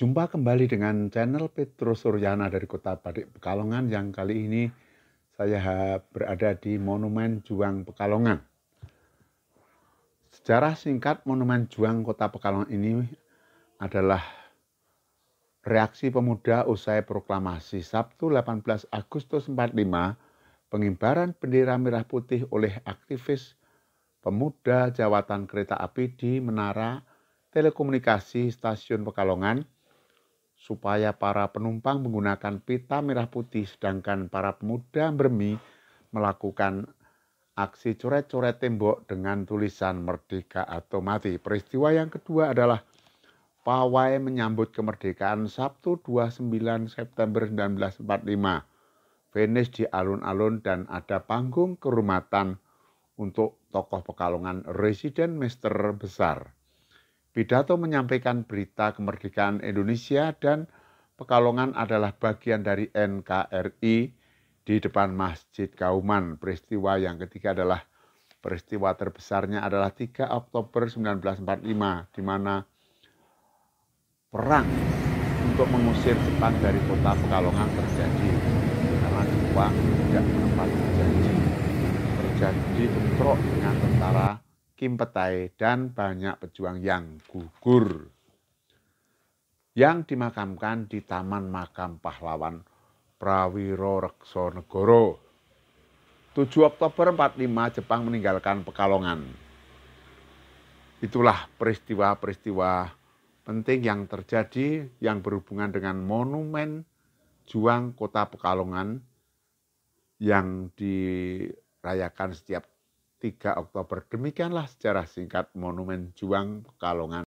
Jumpa kembali dengan channel Petro Suryana dari Kota Badik Pekalongan yang kali ini saya berada di Monumen Juang Pekalongan. Sejarah singkat Monumen Juang Kota Pekalongan ini adalah reaksi pemuda usai proklamasi Sabtu 18 Agustus 45 pengibaran bendera merah putih oleh aktivis pemuda jawatan kereta api di Menara Telekomunikasi Stasiun Pekalongan supaya para penumpang menggunakan pita merah putih sedangkan para pemuda bermi melakukan aksi coret-coret tembok dengan tulisan merdeka atau mati. Peristiwa yang kedua adalah pawai menyambut kemerdekaan Sabtu 29 September 1945. Venice di alun-alun dan ada panggung kerumatan untuk tokoh Pekalongan Residen Mister Besar. Pidato menyampaikan berita kemerdekaan Indonesia dan Pekalongan adalah bagian dari NKRI di depan Masjid Kauman. Peristiwa yang ketiga adalah peristiwa terbesarnya adalah 3 Oktober 1945 di mana perang untuk mengusir Jepang dari kota Pekalongan terjadi karena Jepang tidak menepati janji terjadi bentrok dengan tentara Kim Petai dan banyak pejuang yang gugur yang dimakamkan di Taman Makam Pahlawan Prawiro Reksonegoro. 7 Oktober 45 Jepang meninggalkan Pekalongan. Itulah peristiwa-peristiwa penting yang terjadi yang berhubungan dengan monumen juang kota Pekalongan yang dirayakan setiap 3 Oktober. Demikianlah sejarah singkat Monumen Juang Kalongan.